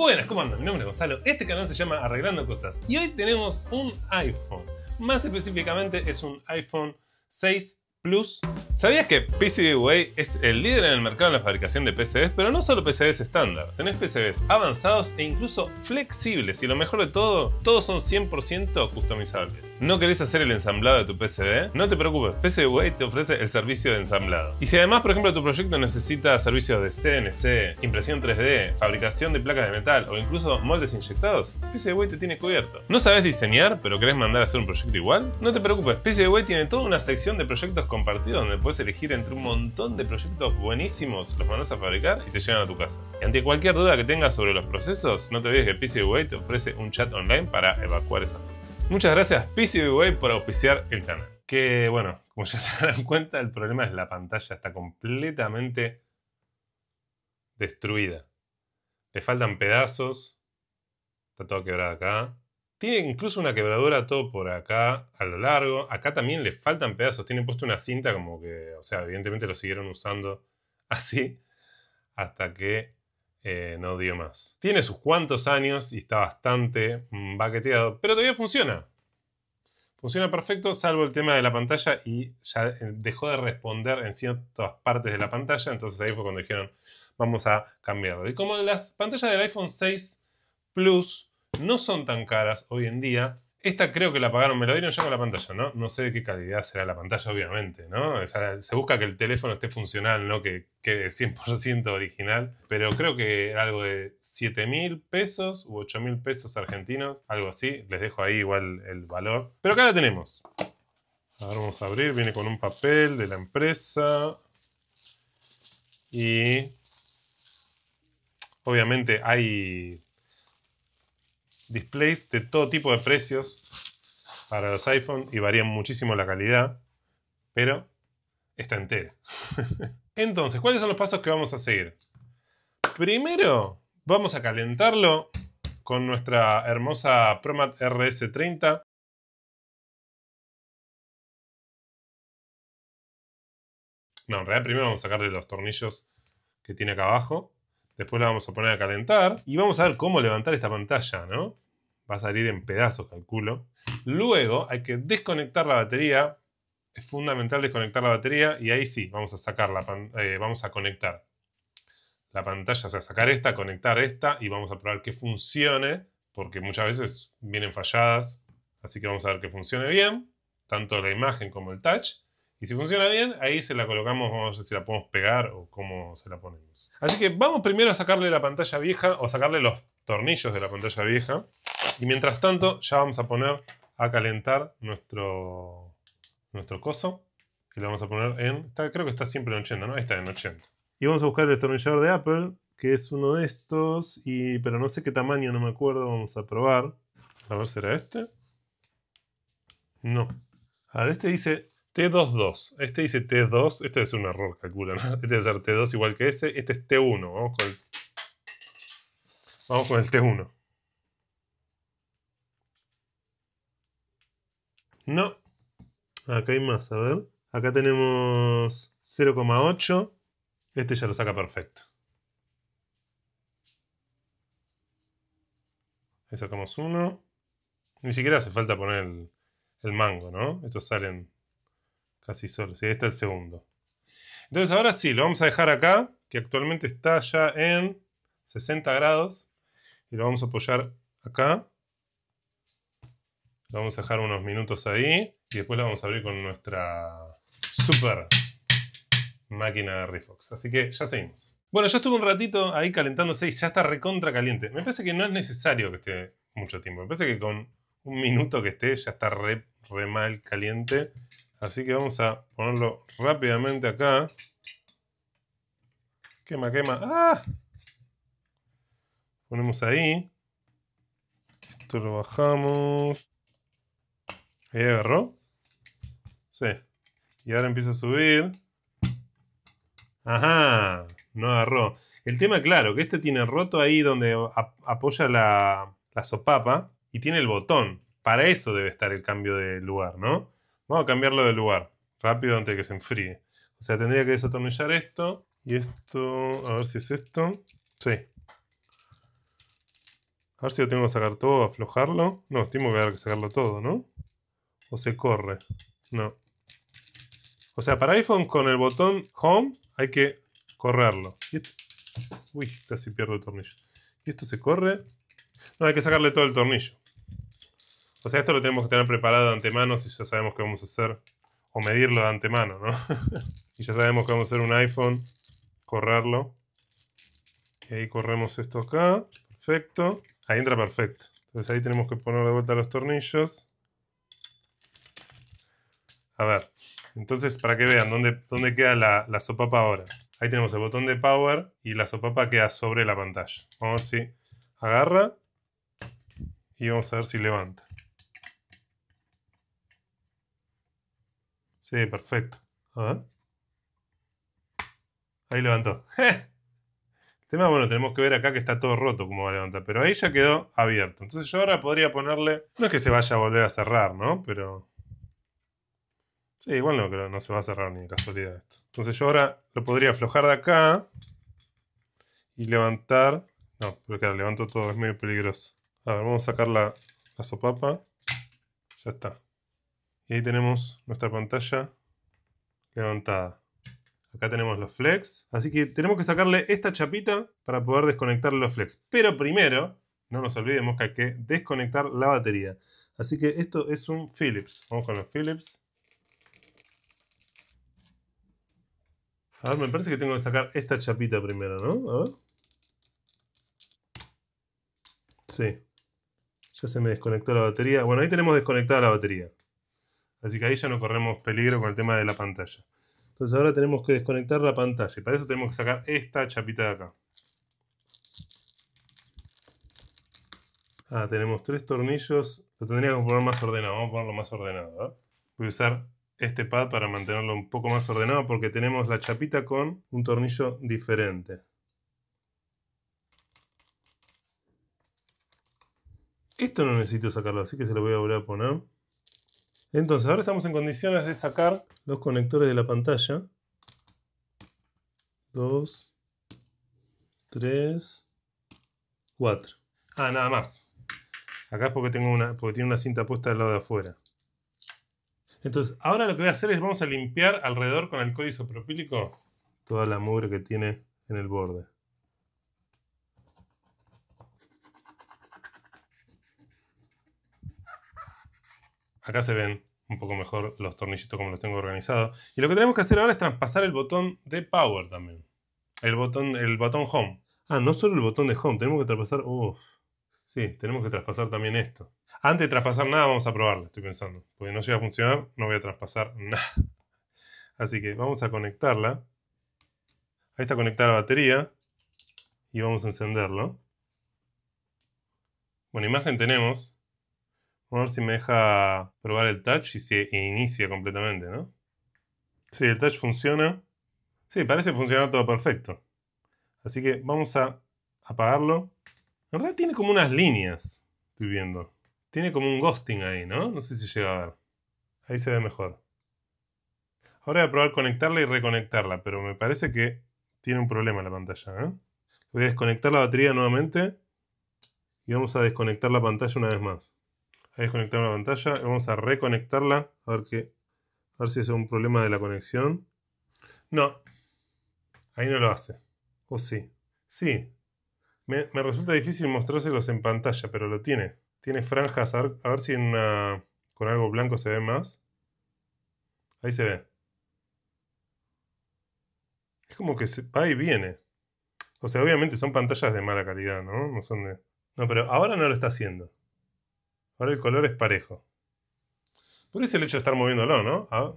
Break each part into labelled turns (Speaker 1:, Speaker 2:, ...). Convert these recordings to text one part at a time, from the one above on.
Speaker 1: Buenas, ¿cómo andan? Mi nombre es Gonzalo, este canal se llama Arreglando Cosas y hoy tenemos un iPhone. Más específicamente es un iPhone 6 Plus. ¿Sabías que PCBWay es el líder en el mercado en la fabricación de PCBs, pero no solo PCBs estándar? Tenés PCBs avanzados e incluso flexibles y lo mejor de todo, todos son 100% customizables. ¿No querés hacer el ensamblado de tu PCB? No te preocupes, PCBWay te ofrece el servicio de ensamblado. Y si además, por ejemplo, tu proyecto necesita servicios de CNC, impresión 3D, fabricación de placas de metal o incluso moldes inyectados, PCBWay te tiene cubierto. ¿No sabes diseñar, pero querés mandar a hacer un proyecto igual? No te preocupes, PCBWay tiene toda una sección de proyectos compartido donde puedes elegir entre un montón de proyectos buenísimos, los mandas a fabricar y te llegan a tu casa. Y ante cualquier duda que tengas sobre los procesos, no te olvides que PCBWay te ofrece un chat online para evacuar esas Muchas gracias PCBWay por auspiciar el canal. Que bueno, como ya se dan cuenta, el problema es la pantalla está completamente destruida. Le faltan pedazos. Está todo quebrado acá. Tiene incluso una quebradura todo por acá, a lo largo. Acá también le faltan pedazos. Tienen puesto una cinta como que, o sea, evidentemente lo siguieron usando así hasta que eh, no dio más. Tiene sus cuantos años y está bastante mm, baqueteado, pero todavía funciona. Funciona perfecto, salvo el tema de la pantalla y ya eh, dejó de responder en ciertas partes de la pantalla. Entonces ahí fue cuando dijeron, vamos a cambiarlo. Y como las pantallas del iPhone 6 Plus no son tan caras hoy en día. Esta creo que la pagaron, me lo dieron ya con la pantalla, ¿no? No sé de qué calidad será la pantalla, obviamente, ¿no? se busca que el teléfono esté funcional, ¿no? Que quede 100% original, pero creo que algo de 7 mil pesos u 8 mil pesos argentinos, algo así. Les dejo ahí igual el valor. Pero acá la tenemos. Ahora vamos a abrir, viene con un papel de la empresa. Y obviamente hay displays de todo tipo de precios para los iPhone y varían muchísimo la calidad, pero está entera. Entonces, ¿cuáles son los pasos que vamos a seguir? Primero, vamos a calentarlo con nuestra hermosa Promat RS30. No, en realidad primero vamos a sacarle los tornillos que tiene acá abajo. Después la vamos a poner a calentar. Y vamos a ver cómo levantar esta pantalla, ¿no? Va a salir en pedazos, calculo. Luego hay que desconectar la batería. Es fundamental desconectar la batería. Y ahí sí, vamos a sacar la eh, vamos a conectar la pantalla. O sea, sacar esta, conectar esta. Y vamos a probar que funcione. Porque muchas veces vienen falladas. Así que vamos a ver que funcione bien. Tanto la imagen como el touch. Y si funciona bien, ahí se la colocamos, vamos a ver si la podemos pegar o cómo se la ponemos. Así que vamos primero a sacarle la pantalla vieja o sacarle los tornillos de la pantalla vieja. Y mientras tanto ya vamos a poner a calentar nuestro, nuestro coso. y lo vamos a poner en... creo que está siempre en 80, ¿no? Está en 80. Y vamos a buscar el destornillador de Apple, que es uno de estos. Y, pero no sé qué tamaño, no me acuerdo. Vamos a probar. A ver, ¿será este? No. A ver, este dice T22. Este dice T2. Este es un error, calcula. Este debe ser T2 este igual que este. Este es T1. Vamos con el, Vamos con el T1. No. Acá hay más, a ver. Acá tenemos 0,8. Este ya lo saca perfecto. Ahí sacamos uno. Ni siquiera hace falta poner el, el mango, ¿no? Estos salen Casi solo. Sí, este es el segundo. Entonces ahora sí, lo vamos a dejar acá, que actualmente está ya en 60 grados. Y lo vamos a apoyar acá. Lo vamos a dejar unos minutos ahí. Y después lo vamos a abrir con nuestra super máquina de Refox. Así que ya seguimos. Bueno, ya estuve un ratito ahí calentándose y ya está recontra caliente. Me parece que no es necesario que esté mucho tiempo. Me parece que con un minuto que esté ya está re, re mal caliente. Así que vamos a ponerlo rápidamente acá. Quema, quema. ¡Ah! Ponemos ahí. Esto lo bajamos. Ahí agarró. Sí. Y ahora empieza a subir. Ajá. No agarró. El tema, claro, que este tiene roto ahí donde apoya la, la sopapa. Y tiene el botón. Para eso debe estar el cambio de lugar, ¿no? Vamos a cambiarlo de lugar. Rápido antes de que se enfríe. O sea, tendría que desatornillar esto. Y esto, a ver si es esto. Sí. A ver si lo tengo que sacar todo, aflojarlo. No, estimo que que sacarlo todo, ¿no? O se corre. No. O sea, para iPhone con el botón Home hay que correrlo. Uy, casi pierdo el tornillo. Y esto se corre. No, hay que sacarle todo el tornillo. O sea, esto lo tenemos que tener preparado de antemano si ya sabemos qué vamos a hacer. O medirlo de antemano, ¿no? y ya sabemos que vamos a hacer un iPhone. Correrlo. Y ahí corremos esto acá. Perfecto. Ahí entra perfecto. Entonces ahí tenemos que poner de vuelta los tornillos. A ver. Entonces, para que vean dónde, queda la, la sopapa ahora. Ahí tenemos el botón de power y la sopapa queda sobre la pantalla. Vamos a ver si agarra. Y vamos a ver si levanta. Sí, perfecto. A ver. Ahí levantó. El tema, bueno, tenemos que ver acá que está todo roto como va a levantar. Pero ahí ya quedó abierto. Entonces yo ahora podría ponerle... No es que se vaya a volver a cerrar, ¿no? Pero... Sí, igual no creo, no se va a cerrar ni en casualidad esto. Entonces yo ahora lo podría aflojar de acá. Y levantar... No, pero claro, levanto todo, es medio peligroso. A ver, vamos a sacar la, la sopapa. Ya está. Y ahí tenemos nuestra pantalla levantada. Acá tenemos los flex. Así que tenemos que sacarle esta chapita para poder desconectar los flex. Pero primero, no nos olvidemos que hay que desconectar la batería. Así que esto es un Philips. Vamos con los Philips. A ver, me parece que tengo que sacar esta chapita primero, ¿no? A ver. Sí. Ya se me desconectó la batería. Bueno, ahí tenemos desconectada la batería. Así que ahí ya no corremos peligro con el tema de la pantalla. Entonces ahora tenemos que desconectar la pantalla. Y para eso tenemos que sacar esta chapita de acá. Ah, tenemos tres tornillos. Lo tendríamos que poner más ordenado. Vamos a ponerlo más ordenado. ¿eh? Voy a usar este pad para mantenerlo un poco más ordenado porque tenemos la chapita con un tornillo diferente. Esto no necesito sacarlo, así que se lo voy a volver a poner. Entonces, ahora estamos en condiciones de sacar los conectores de la pantalla. 2, 3, 4. Ah, nada más. Acá es porque, tengo una, porque tiene una cinta puesta al lado de afuera. Entonces, ahora lo que voy a hacer es vamos a limpiar alrededor con alcohol isopropílico toda la mugre que tiene en el borde. Acá se ven un poco mejor los tornillitos como los tengo organizados. Y lo que tenemos que hacer ahora es traspasar el botón de Power también. El botón, el botón Home. Ah, no solo el botón de Home, tenemos que traspasar... Uf. Sí, tenemos que traspasar también esto. Antes de traspasar nada, vamos a probarlo, estoy pensando. Porque no llega a funcionar, no voy a traspasar nada. Así que vamos a conectarla. Ahí está conectada la batería. Y vamos a encenderlo. Bueno, imagen tenemos. Vamos a ver si me deja probar el touch y se inicia completamente, ¿no? Sí, el touch funciona. Sí, parece funcionar todo perfecto. Así que vamos a apagarlo. En realidad tiene como unas líneas, estoy viendo. Tiene como un ghosting ahí, ¿no? No sé si llega a ver. Ahí se ve mejor. Ahora voy a probar conectarla y reconectarla, pero me parece que tiene un problema la pantalla. ¿eh? Voy a desconectar la batería nuevamente y vamos a desconectar la pantalla una vez más a desconectar una pantalla. Vamos a reconectarla. A ver, a ver si es un problema de la conexión. No. Ahí no lo hace. ¿O sí? Sí. Me, resulta difícil mostrárselos en pantalla, pero lo tiene. Tiene franjas. A ver, si con algo blanco se ve más. Ahí se ve. Es como que se va viene. O sea, obviamente son pantallas de mala calidad, ¿no? No son de... No, pero ahora no lo está haciendo. Ahora el color es parejo. Por eso el hecho de estar moviéndolo, ¿no? Ah,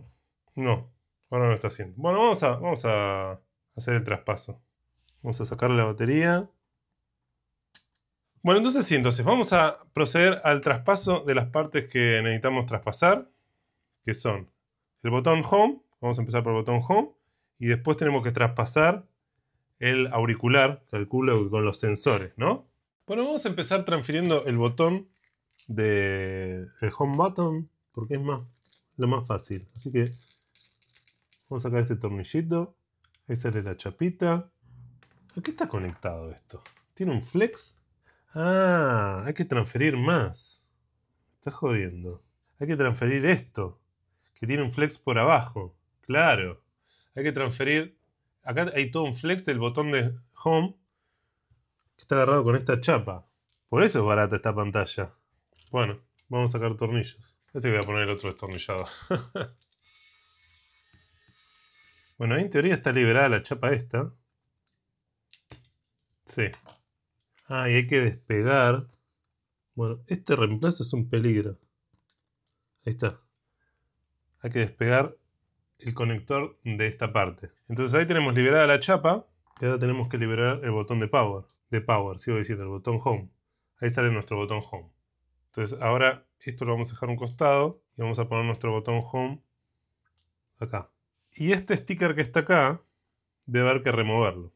Speaker 1: no, ahora no está haciendo. Bueno, vamos a, vamos a hacer el traspaso. Vamos a sacar la batería. Bueno, entonces sí, entonces vamos a proceder al traspaso de las partes que necesitamos traspasar, que son el botón Home, vamos a empezar por el botón Home, y después tenemos que traspasar el auricular, calculo con los sensores, ¿no? Bueno, vamos a empezar transfiriendo el botón de el home button porque es más lo más fácil así que vamos a sacar este tornillito ahí sale la chapita ¿a qué está conectado esto? ¿tiene un flex? ah hay que transferir más está jodiendo hay que transferir esto que tiene un flex por abajo claro hay que transferir acá hay todo un flex del botón de home que está agarrado con esta chapa por eso es barata esta pantalla bueno, vamos a sacar tornillos. que voy a poner otro destornillado. bueno, ahí en teoría está liberada la chapa esta. Sí. Ah, y hay que despegar. Bueno, este reemplazo es un peligro. Ahí está. Hay que despegar el conector de esta parte. Entonces ahí tenemos liberada la chapa. Y ahora tenemos que liberar el botón de power. De power, sigo diciendo, el botón home. Ahí sale nuestro botón home. Entonces ahora esto lo vamos a dejar un costado y vamos a poner nuestro botón Home acá. Y este sticker que está acá, debe haber que removerlo.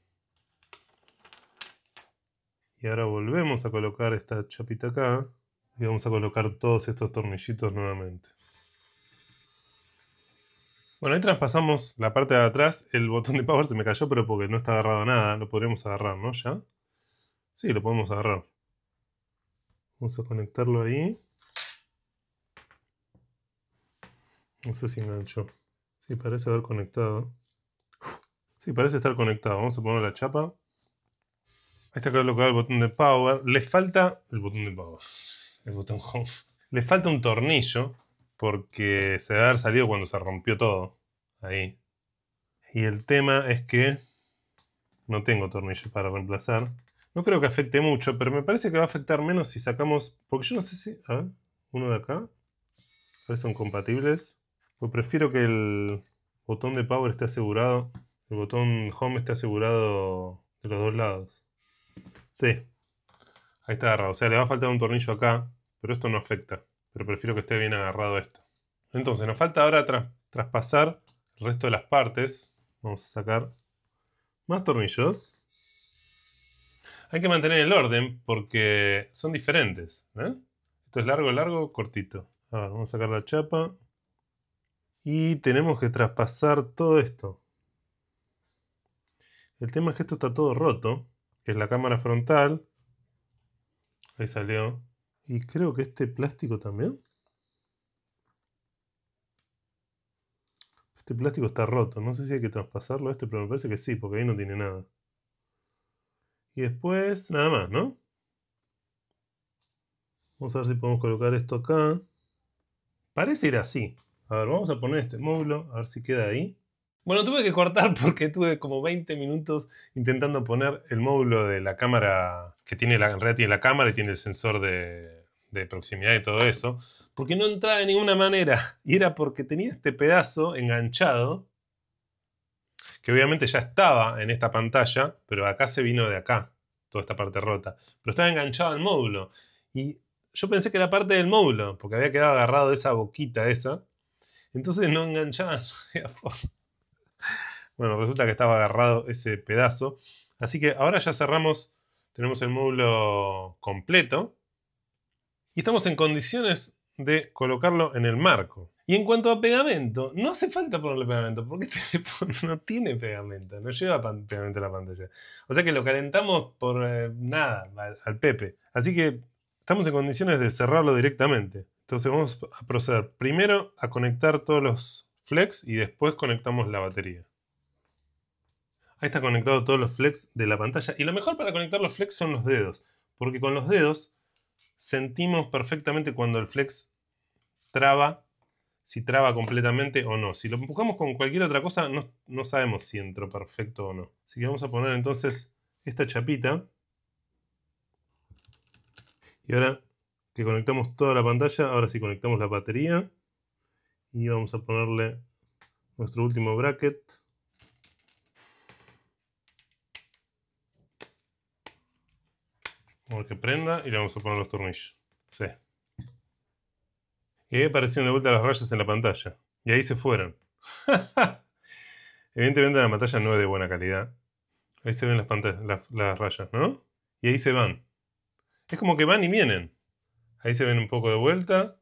Speaker 1: Y ahora volvemos a colocar esta chapita acá. Y vamos a colocar todos estos tornillitos nuevamente. Bueno, ahí traspasamos la parte de atrás. El botón de power se me cayó, pero porque no está agarrado nada. Lo podríamos agarrar, ¿no? ¿Ya? Sí, lo podemos agarrar. Vamos a conectarlo ahí. No sé si hecho. Sí, parece haber conectado. Sí, parece estar conectado. Vamos a poner la chapa. Ahí está colocado el botón de power. Le falta el botón de power. El botón home. Le falta un tornillo porque se a haber salido cuando se rompió todo. Ahí. Y el tema es que no tengo tornillo para reemplazar. No creo que afecte mucho, pero me parece que va a afectar menos si sacamos... Porque yo no sé si... A ver, uno de acá. ver, son compatibles? Pues prefiero que el botón de power esté asegurado. El botón home esté asegurado de los dos lados. Sí. Ahí está agarrado. O sea, le va a faltar un tornillo acá. Pero esto no afecta. Pero prefiero que esté bien agarrado esto. Entonces, nos falta ahora traspasar el resto de las partes. Vamos a sacar más tornillos. Hay que mantener el orden porque son diferentes. Esto es largo, largo, cortito. vamos a sacar la chapa. Y tenemos que traspasar todo esto. El tema es que esto está todo roto. es la cámara frontal. Ahí salió. Y creo que este plástico también. Este plástico está roto. No sé si hay que traspasarlo este, pero me parece que sí, porque ahí no tiene nada. Y después, nada más, ¿no? Vamos a ver si podemos colocar esto acá. Parece ir así. A ver, vamos a poner este módulo, a ver si queda ahí. Bueno, tuve que cortar porque tuve como 20 minutos intentando poner el módulo de la cámara, que tiene la, en realidad tiene la cámara y tiene el sensor de, de proximidad y todo eso, porque no entraba de ninguna manera. Y era porque tenía este pedazo enganchado que obviamente ya estaba en esta pantalla, pero acá se vino de acá, toda esta parte rota. Pero estaba enganchado al módulo. Y yo pensé que era parte del módulo, porque había quedado agarrado esa boquita esa. Entonces no enganchaba. bueno, resulta que estaba agarrado ese pedazo. Así que ahora ya cerramos, tenemos el módulo completo. Y estamos en condiciones de colocarlo en el marco. Y en cuanto a pegamento, no hace falta ponerle pegamento, porque este no tiene pegamento, no lleva pegamento a la pantalla. O sea que lo calentamos por eh, nada, al, al Pepe. Así que estamos en condiciones de cerrarlo directamente. Entonces vamos a proceder primero a conectar todos los flex y después conectamos la batería. Ahí está conectado todos los flex de la pantalla. Y lo mejor para conectar los flex son los dedos. Porque con los dedos sentimos perfectamente cuando el flex traba si traba completamente o no. Si lo empujamos con cualquier otra cosa, no, sabemos si entró perfecto o no. Así que vamos a poner entonces esta chapita. Y ahora que conectamos toda la pantalla, ahora sí conectamos la batería. Y vamos a ponerle nuestro último bracket. Vamos a que prenda y le vamos a poner los tornillos. Sí. Y aparecieron de vuelta las rayas en la pantalla. Y ahí se fueron. Evidentemente la pantalla no es de buena calidad. Ahí se ven las, las, las rayas, ¿no? Y ahí se van. Es como que van y vienen. Ahí se ven un poco de vuelta.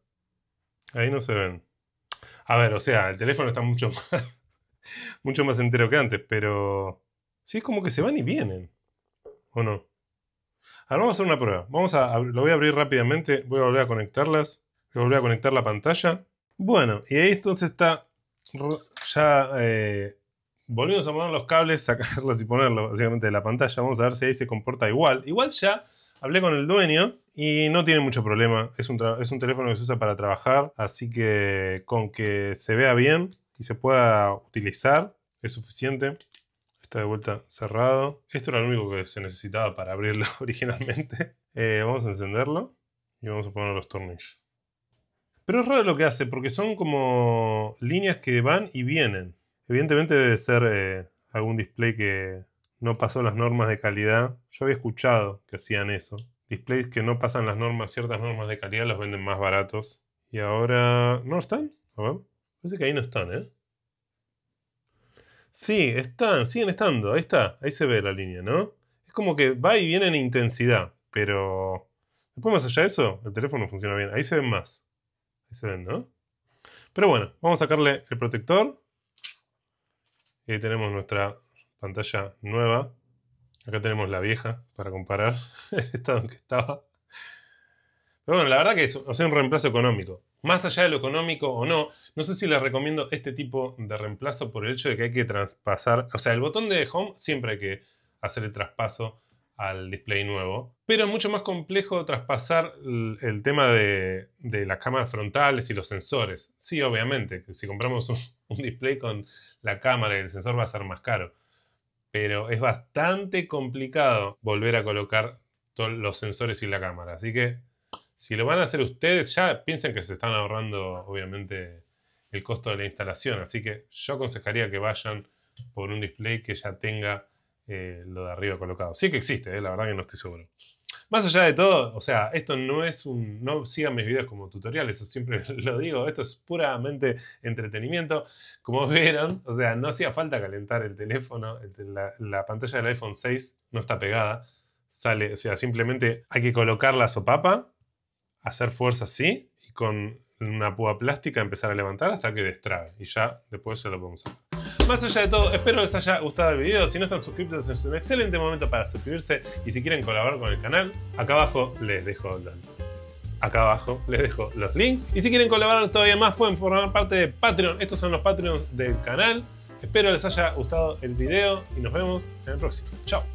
Speaker 1: Ahí no se ven. A ver, o sea, el teléfono está mucho más, mucho más entero que antes, pero sí es como que se van y vienen. ¿O no? Ahora vamos a hacer una prueba. Vamos a, lo voy a abrir rápidamente, voy a volver a conectarlas que a conectar la pantalla. Bueno, y ahí entonces está ya eh, volvimos a poner los cables, sacarlos y ponerlos básicamente de la pantalla. Vamos a ver si ahí se comporta igual. Igual ya hablé con el dueño y no tiene mucho problema. Es un, es un teléfono que se usa para trabajar, así que con que se vea bien y se pueda utilizar es suficiente. Está de vuelta cerrado. Esto era lo único que se necesitaba para abrirlo originalmente. Eh, vamos a encenderlo y vamos a poner los tornillos. Pero es raro lo que hace, porque son como líneas que van y vienen. Evidentemente debe ser eh, algún display que no pasó las normas de calidad. Yo había escuchado que hacían eso. Displays que no pasan las normas, ciertas normas de calidad, los venden más baratos. Y ahora... ¿No están? A Parece que ahí no están, ¿eh? Sí, están, siguen estando. Ahí está, ahí se ve la línea, ¿no? Es como que va y viene en intensidad, pero... Después más allá de eso, el teléfono funciona bien. Ahí se ven más se ven, ¿no? Pero bueno, vamos a sacarle el protector. Y ahí tenemos nuestra pantalla nueva. Acá tenemos la vieja para comparar el estado en que estaba. Pero bueno, la verdad que es un reemplazo económico. Más allá de lo económico o no, no sé si les recomiendo este tipo de reemplazo por el hecho de que hay que traspasar. O sea, el botón de home siempre hay que hacer el traspaso al display nuevo. Pero es mucho más complejo traspasar el, tema de, las cámaras frontales y los sensores. Sí, obviamente, si compramos un, display con la cámara y el sensor va a ser más caro. Pero es bastante complicado volver a colocar los sensores y la cámara. Así que si lo van a hacer ustedes, ya piensen que se están ahorrando, obviamente, el costo de la instalación. Así que yo aconsejaría que vayan por un display que ya tenga eh, lo de arriba colocado. Sí que existe, eh, la verdad que no estoy seguro. Más allá de todo, o sea, esto no es un. No sigan mis videos como tutoriales, siempre lo digo. Esto es puramente entretenimiento. Como vieron, o sea, no hacía falta calentar el teléfono. la, pantalla del iPhone 6 no está pegada. Sale, o sea, simplemente hay que colocar la sopapa, hacer fuerza así y con una púa plástica empezar a levantar hasta que destrague Y ya después se lo podemos hacer. Más allá de todo, espero les haya gustado el video. Si no están suscritos, es un excelente momento para suscribirse. Y si quieren colaborar con el canal, acá abajo les dejo Acá abajo les dejo los links. Y si quieren colaborar todavía más, pueden formar parte de Patreon. Estos son los Patreons del canal. Espero les haya gustado el video y nos vemos en el próximo. Chao.